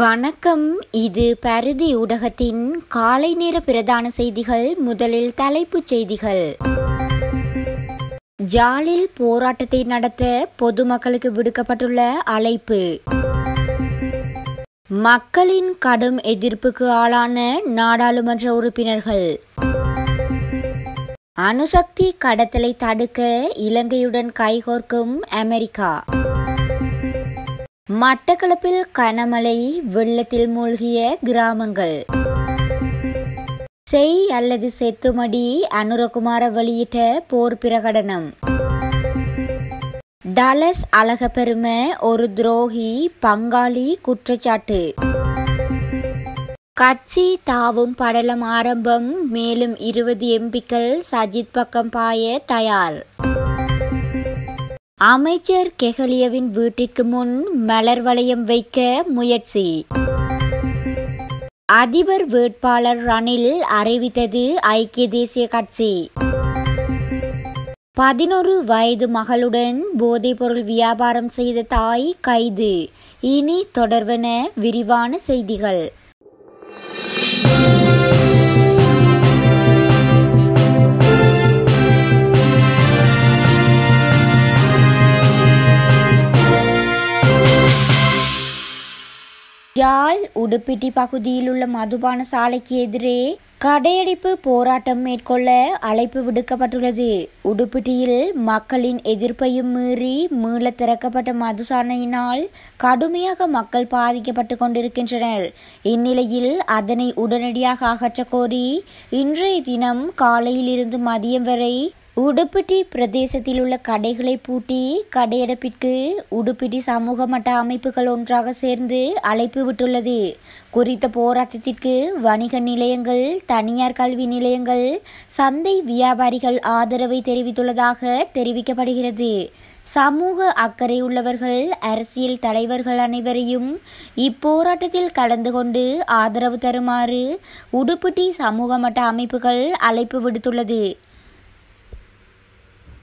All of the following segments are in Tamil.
வணக்கம் இது பரிதி ஊடகத்தின் காலை நேர பிரதான செய்திகள் முதலில் தலைப்புச் செய்திகள் ஜாலில் போராட்டத்தை நடத்த பொதுமக்களுக்கு விடுக்கப்பட்டுள்ள அழைப்பு மக்களின் கடும் எதிர்ப்புக்கு ஆளான நாடாளுமன்ற உறுப்பினர்கள் அணுசக்தி கடத்தலை தடுக்க இலங்கையுடன் கைகோர்க்கும் அமெரிக்கா மட்டக்களப்பில் கனமழை வெள்ளத்தில் மூழ்கிய கிராமங்கள் செய் அல்லது செத்துமடி அனுரகுமார வெளியிட்ட போர் பிரகடனம் டலஸ் அழகப்பெரும ஒரு துரோகி பங்காளி குற்றச்சாட்டு கட்சி தாவும் படலம் ஆரம்பம் மேலும் இருபது எம்பிக்கள் சஜித் பக்கம் பாய தயார் அமைச்சர் கெஹலியவின் வீட்டிற்கு முன் மலர் வளையம் வைக்க முயற்சி அதிபர் வேட்பாளர் ரணில் அறிவித்தது ஐக்கிய தேசிய கட்சி பதினொரு வயது மகளுடன் போதைப்பொருள் வியாபாரம் செய்த தாய் கைது இனி தொடர்வன விரிவான செய்திகள் உடுப்பிட்டி உள்ள மதுபான சாலைக்கு எதிரே கடையடிப்பு போராட்டம் மேற்கொள்ள அழைப்பு விடுக்கப்பட்டுள்ளது உடுப்பிட்டியில் மக்களின் எதிர்ப்பையும் மீறி மீள திறக்கப்பட்ட மதுசாரணையினால் கடுமையாக மக்கள் பாதிக்கப்பட்டு கொண்டிருக்கின்றனர் இந்நிலையில் அதனை உடனடியாக அகற்ற கோரி இன்றைய தினம் காலையிலிருந்து மதியம் வரை உடுப்பிட்டி பிரதேசத்தில் உள்ள கடைகளை பூட்டி கடையடைப்பிற்கு உடுப்பிட்டி சமூக மட்ட அமைப்புகள் ஒன்றாக சேர்ந்து அழைப்பு விட்டுள்ளது குறித்த போராட்டத்திற்கு வணிக நிலையங்கள் தனியார் கல்வி நிலையங்கள் சந்தை வியாபாரிகள் ஆதரவை தெரிவித்துள்ளதாக தெரிவிக்கப்படுகிறது சமூக அக்கறை உள்ளவர்கள் அரசியல் தலைவர்கள் அனைவரையும் இப்போராட்டத்தில் கலந்து கொண்டு ஆதரவு தருமாறு உடுப்பிட்டி சமூக மட்ட அமைப்புகள் அழைப்பு விடுத்துள்ளது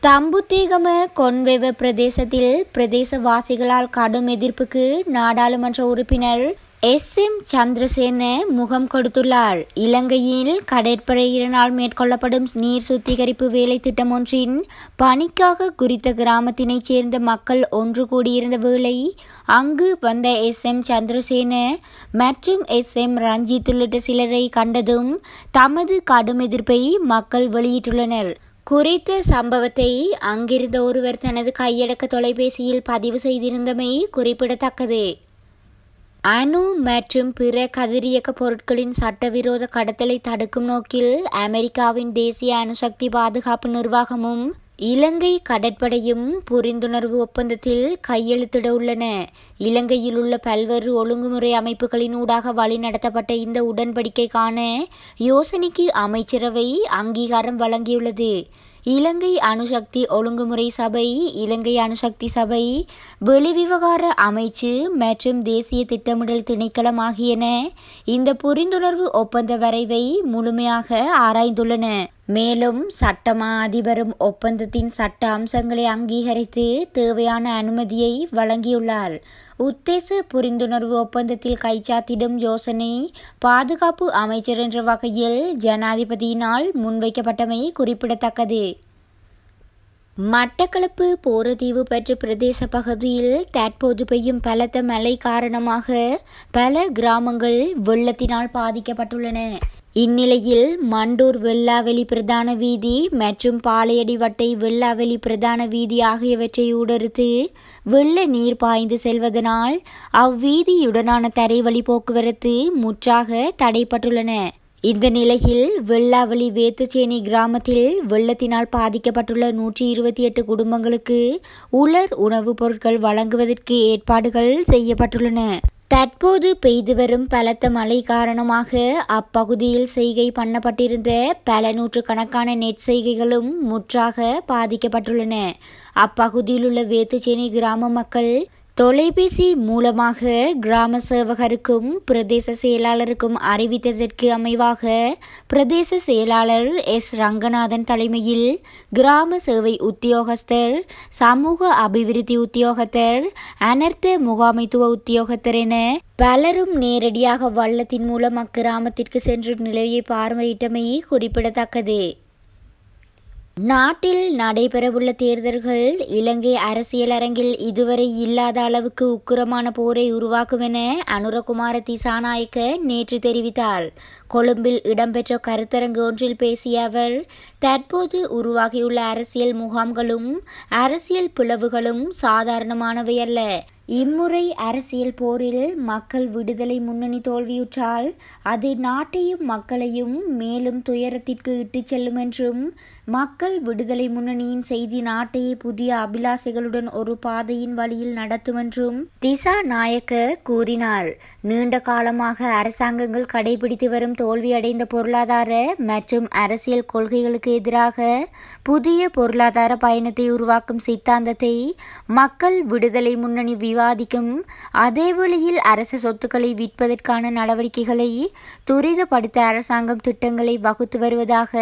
தம்புத்தீகம கொன்வெவ பிரதேசத்தில் பிரதேசவாசிகளால் கடும் எதிர்ப்புக்கு நாடாளுமன்ற உறுப்பினர் எஸ் எம் சந்திரசேன முகம் கொடுத்துள்ளார் இலங்கையில் கடற்படையினரால் மேற்கொள்ளப்படும் நீர் சுத்திகரிப்பு வேலை திட்டம் ஒன்றின் பணிக்காக குறித்த கிராமத்தினைச் சேர்ந்த மக்கள் ஒன்று கூடியிருந்த வேளை அங்கு வந்த எஸ் எம் சந்திரசேன மற்றும் எஸ் எம் ரஞ்சித் உள்ளிட்ட சிலரை கண்டதும் தமது கடும் எதிர்ப்பை மக்கள் வெளியிட்டுள்ளனர் குறித்த சம்பவத்தை அங்கிருந்த ஒருவர் தனது கையடக்க தொலைபேசியில் பதிவு செய்திருந்தமை குறிப்பிடத்தக்கது அணு மற்றும் பிற கதிரியக்க பொருட்களின் சட்டவிரோத கடத்தலை தடுக்கும் நோக்கில் அமெரிக்காவின் தேசிய அணுசக்தி பாதுகாப்பு நிர்வாகமும் இலங்கை கடற்படையும் புரிந்துணர்வு ஒப்பந்தத்தில் கையெழுத்திட உள்ளன இலங்கையில் உள்ள பல்வேறு ஒழுங்குமுறை அமைப்புகளின் ஊடாக வழிநடத்தப்பட்ட இந்த உடன்படிக்கைக்கான யோசனைக்கு அமைச்சரவை அங்கீகாரம் வழங்கியுள்ளது இலங்கை அணுசக்தி ஒழுங்குமுறை சபை இலங்கை அணுசக்தி சபை வெளிவிவகார அமைச்சு மற்றும் தேசிய திட்டமிடல் திணைக்களம் ஆகியன இந்த புரிந்துணர்வு ஒப்பந்த வரைவை முழுமையாக ஆராய்ந்துள்ளன மேலும் சட்டமா அதிபரும் ஒப்பந்தத்தின் சட்ட அம்சங்களை அங்கீகரித்து தேவையான அனுமதியை வழங்கியுள்ளார் உத்தேச புரிந்துணர்வு ஒப்பந்தத்தில் கைச்சாத்திடும் யோசனை பாதுகாப்பு அமைச்சர் என்ற வகையில் ஜனாதிபதியினால் முன்வைக்கப்பட்டமை குறிப்பிடத்தக்கது மட்டக்களப்பு போரதீவு பற்று பிரதேச பகுதியில் தற்போது பெய்யும் பலத்த மழை காரணமாக பல கிராமங்கள் வெள்ளத்தினால் பாதிக்கப்பட்டுள்ளன இந்நிலையில் மண்டூர் வெள்ளாவெளி பிரதான வீதி மற்றும் பாலையடி வட்டை வெள்ளாவெளி பிரதான வீதி ஆகியவற்றை ஊடறுத்து வெள்ள நீர் பாய்ந்து செல்வதனால் அவ்வீதியுடனான தரைவழி போக்குவரத்து முற்றாக தடைப்பட்டுள்ளன இந்த நிலையில் வெள்ளாவளி வேத்துச்சேனி கிராமத்தில் வெள்ளத்தினால் பாதிக்கப்பட்டுள்ள நூற்றி இருபத்தி எட்டு குடும்பங்களுக்கு உலர் உணவுப் பொருட்கள் வழங்குவதற்கு ஏற்பாடுகள் செய்யப்பட்டுள்ளன தற்போது பெய்து வரும் பலத்த மழை காரணமாக அப்பகுதியில் செய்கை பண்ணப்பட்டிருந்த பல நூற்றுக்கணக்கான செய்கைகளும் முற்றாக பாதிக்கப்பட்டுள்ளன அப்பகுதியில் உள்ள வேத்துச்சேனி கிராம மக்கள் தொலைபேசி மூலமாக கிராம சேவகருக்கும் பிரதேச செயலாளருக்கும் அறிவித்ததற்கு அமைவாக பிரதேச செயலாளர் எஸ் ரங்கநாதன் தலைமையில் கிராம சேவை உத்தியோகஸ்தர் சமூக அபிவிருத்தி உத்தியோகத்தர் அனர்த்த முகாமைத்துவ உத்தியோகத்தர் என பலரும் நேரடியாக வள்ளத்தின் மூலம் அக்கிராமத்திற்கு சென்று நிலையை பார்வையிட்டமை குறிப்பிடத்தக்கது நாட்டில் நடைபெறவுள்ள தேர்தல்கள் இலங்கை அரசியல் அரங்கில் இதுவரை இல்லாத அளவுக்கு உக்கிரமான போரை உருவாக்கும் என அனுரகுமார திசாநாயக்க நேற்று தெரிவித்தார் கொழும்பில் இடம்பெற்ற கருத்தரங்கு ஒன்றில் பேசிய அவர் தற்போது உருவாகியுள்ள அரசியல் முகாம்களும் அரசியல் பிளவுகளும் சாதாரணமானவை அல்ல இம்முறை அரசியல் போரில் மக்கள் விடுதலை முன்னணி தோல்வியுற்றால் அது நாட்டையும் மக்களையும் மேலும் துயரத்திற்கு இட்டுச் செல்லும் என்றும் மக்கள் விடுதலை முன்னணியின் செய்தி நாட்டையே புதிய அபிலாசைகளுடன் ஒரு பாதையின் வழியில் நடத்தும் என்றும் திசா நாயக்க கூறினார் நீண்ட காலமாக அரசாங்கங்கள் கடைபிடித்து வரும் தோல்வியடைந்த பொருளாதார மற்றும் அரசியல் கொள்கைகளுக்கு எதிராக புதிய பொருளாதார பயணத்தை உருவாக்கும் சித்தாந்தத்தை மக்கள் விடுதலை முன்னணி விவாதிக்கும் அதே வழியில் அரச சொத்துக்களை விற்பதற்கான நடவடிக்கைகளை துரிதப்படுத்த அரசாங்கம் திட்டங்களை வகுத்து வருவதாக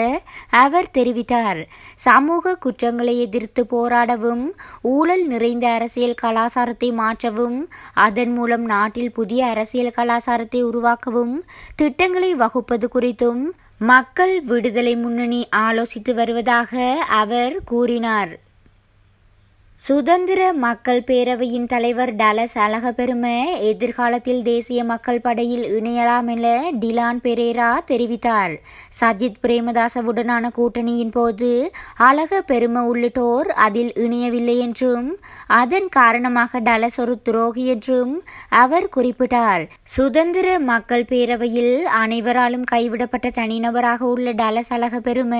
அவர் தெரிவித்தார் சமூக குற்றங்களை எதிர்த்து போராடவும் ஊழல் நிறைந்த அரசியல் கலாச்சாரத்தை மாற்றவும் அதன் மூலம் நாட்டில் புதிய அரசியல் கலாச்சாரத்தை உருவாக்கவும் திட்டங்களை வகுப்பது குறித்தும் மக்கள் விடுதலை முன்னணி ஆலோசித்து வருவதாக அவர் கூறினார் சுதந்திர மக்கள் பேரவையின் தலைவர் டலஸ் அழகபெரும எதிர்காலத்தில் தேசிய மக்கள் படையில் இணையலாம் என டிலான் பெரேரா தெரிவித்தார் சஜித் பிரேமதாசவுடனான கூட்டணியின் போது அழகபெரும உள்ளிட்டோர் அதில் இணையவில்லை என்றும் அதன் காரணமாக டலஸ் ஒரு துரோகி என்றும் அவர் குறிப்பிட்டார் சுதந்திர மக்கள் பேரவையில் அனைவராலும் கைவிடப்பட்ட தனிநபராக உள்ள டலஸ் அழகபெரும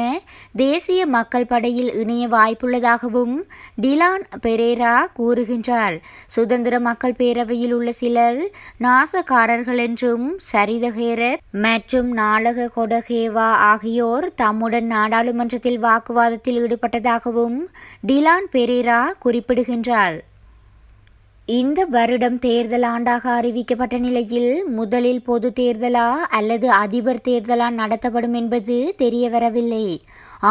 தேசிய மக்கள் படையில் இணைய வாய்ப்புள்ளதாகவும் டிலான் பெரேரா கூறுகின்றார் சுதந்திர மக்கள் பேரவையில் உள்ள சிலர் நாசக்காரர்கள் என்றும் சரிதகேரர் மற்றும் நாளக கொடகேவா ஆகியோர் தம்முடன் நாடாளுமன்றத்தில் வாக்குவாதத்தில் ஈடுபட்டதாகவும் டிலான் பெரேரா குறிப்பிடுகின்றார் இந்த வருடம் தேர்தல் ஆண்டாக அறிவிக்கப்பட்ட நிலையில் முதலில் பொது தேர்தலா அல்லது அதிபர் தேர்தலா நடத்தப்படும் என்பது தெரியவரவில்லை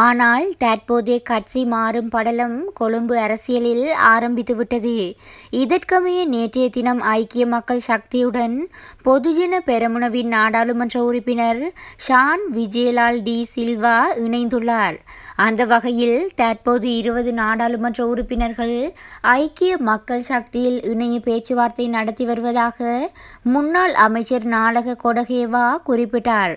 ஆனால் தற்போதைய கட்சி மாறும் படலம் கொழும்பு அரசியலில் ஆரம்பித்துவிட்டது இதற்கமைய நேற்றைய தினம் ஐக்கிய மக்கள் சக்தியுடன் பொதுஜன பெரமுனவின் நாடாளுமன்ற உறுப்பினர் ஷான் விஜயலால் டி சில்வா இணைந்துள்ளார் அந்த வகையில் தற்போது இருபது நாடாளுமன்ற உறுப்பினர்கள் ஐக்கிய மக்கள் சக்தியில் இணைய பேச்சுவார்த்தை நடத்தி வருவதாக முன்னாள் அமைச்சர் நாளக கொடகேவா குறிப்பிட்டார்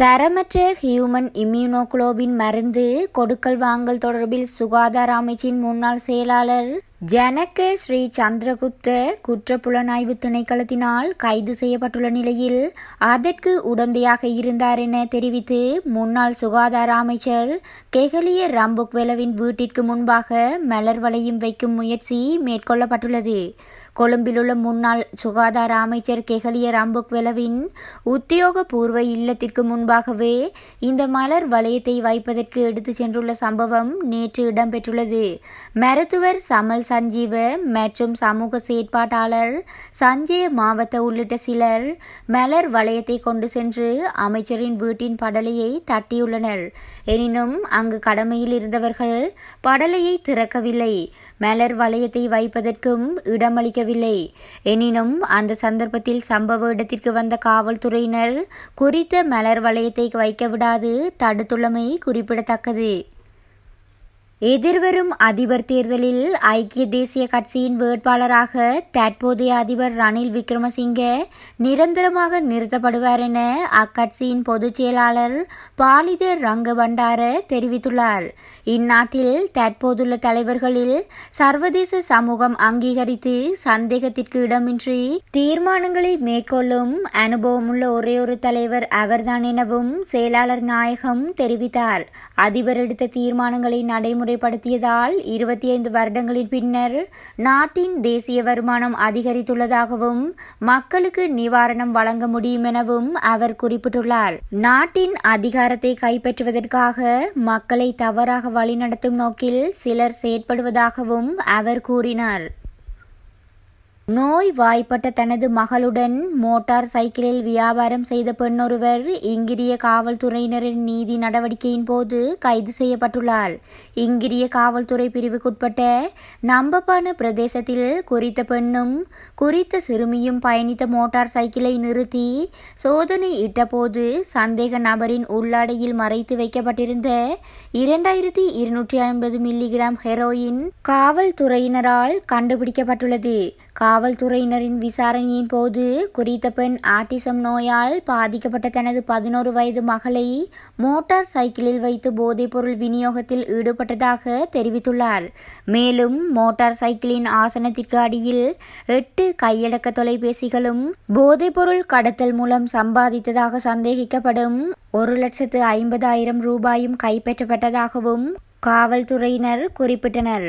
தரமற்ற ஹியூமன் இம்யூனோகுளோபின் மருந்து கொடுக்கல் வாங்கல் தொடர்பில் சுகாதார அமைச்சின் முன்னாள் செயலாளர் ஜனக ஸ்ரீ சந்திரகுப்த குற்ற புலனாய்வு திணைக்களத்தினால் கைது செய்யப்பட்டுள்ள நிலையில் அதற்கு உடந்தையாக இருந்தார் என தெரிவித்து முன்னாள் சுகாதார அமைச்சர் கெஹலிய வெலவின் வீட்டிற்கு முன்பாக மலர் வளையும் வைக்கும் முயற்சி மேற்கொள்ளப்பட்டுள்ளது கொழும்பிலுள்ள முன்னாள் சுகாதார அமைச்சர் கெஹலிய ராம்புக்வெலவின் உத்தியோகபூர்வ இல்லத்திற்கு முன்பாகவே இந்த மலர் வளையத்தை வைப்பதற்கு எடுத்து சென்றுள்ள சம்பவம் நேற்று இடம்பெற்றுள்ளது மருத்துவர் சமல் சஞ்சீவ மற்றும் சமூக செயற்பாட்டாளர் சஞ்சய மாவத்த உள்ளிட்ட சிலர் மலர் வளையத்தை கொண்டு சென்று அமைச்சரின் வீட்டின் படலையை தட்டியுள்ளனர் எனினும் அங்கு கடமையில் இருந்தவர்கள் படலையை திறக்கவில்லை மலர் வளையத்தை வைப்பதற்கும் இடமளிக்க முடியவில்லை எனினும் அந்த சந்தர்ப்பத்தில் சம்பவ இடத்திற்கு வந்த காவல்துறையினர் குறித்த மலர் வளையத்தை வைக்க விடாது தடுத்துள்ளமை குறிப்பிடத்தக்கது எதிர்வரும் அதிபர் தேர்தலில் ஐக்கிய தேசிய கட்சியின் வேட்பாளராக தற்போதைய அதிபர் ரணில் விக்ரமசிங்க நிரந்தரமாக நிறுத்தப்படுவார் என அக்கட்சியின் பொதுச் செயலாளர் பாலித ரங்கபண்டார தெரிவித்துள்ளார் இந்நாட்டில் தற்போதுள்ள தலைவர்களில் சர்வதேச சமூகம் அங்கீகரித்து சந்தேகத்திற்கு இடமின்றி தீர்மானங்களை மேற்கொள்ளும் அனுபவமுள்ள ஒரே ஒரு தலைவர் அவர்தான் எனவும் செயலாளர் நாயகம் தெரிவித்தார் அதிபர் எடுத்த தீர்மானங்களை நடைமுறை நடைமுறைப்படுத்தியதால் இருபத்தி ஐந்து வருடங்களின் பின்னர் நாட்டின் தேசிய வருமானம் அதிகரித்துள்ளதாகவும் மக்களுக்கு நிவாரணம் வழங்க முடியும் எனவும் அவர் குறிப்பிட்டுள்ளார் நாட்டின் அதிகாரத்தை கைப்பற்றுவதற்காக மக்களை தவறாக வழிநடத்தும் நோக்கில் சிலர் செயற்படுவதாகவும் அவர் கூறினார் நோய் வாய்ப்பட்ட தனது மகளுடன் மோட்டார் சைக்கிளில் வியாபாரம் செய்த பெண்ணொருவர் இங்கிரிய காவல்துறையினரின் நீதி நடவடிக்கையின் போது கைது செய்யப்பட்டுள்ளார் இங்கிரிய காவல்துறை பிரிவுக்குட்பட்ட நம்பப்பான பிரதேசத்தில் குறித்த பெண்ணும் குறித்த சிறுமியும் பயணித்த மோட்டார் சைக்கிளை நிறுத்தி சோதனை இட்டபோது சந்தேக நபரின் உள்ளாடையில் மறைத்து வைக்கப்பட்டிருந்த இரண்டாயிரத்தி இருநூற்றி ஐம்பது மில்லிகிராம் ஹெரோயின் காவல்துறையினரால் கண்டுபிடிக்கப்பட்டுள்ளது காவல்துறையினரின் விசாரணையின் போது குறித்த பெண் ஆட்டிசம் நோயால் பாதிக்கப்பட்ட தனது பதினோரு வயது மகளை மோட்டார் சைக்கிளில் வைத்து போதைப்பொருள் விநியோகத்தில் ஈடுபட்டதாக தெரிவித்துள்ளார் மேலும் மோட்டார் சைக்கிளின் ஆசனத்திற்கு அடியில் எட்டு கையடக்க தொலைபேசிகளும் போதைப்பொருள் கடத்தல் மூலம் சம்பாதித்ததாக சந்தேகிக்கப்படும் ஒரு லட்சத்து ஐம்பதாயிரம் ரூபாயும் கைப்பற்றப்பட்டதாகவும் காவல்துறையினர் குறிப்பிட்டனர்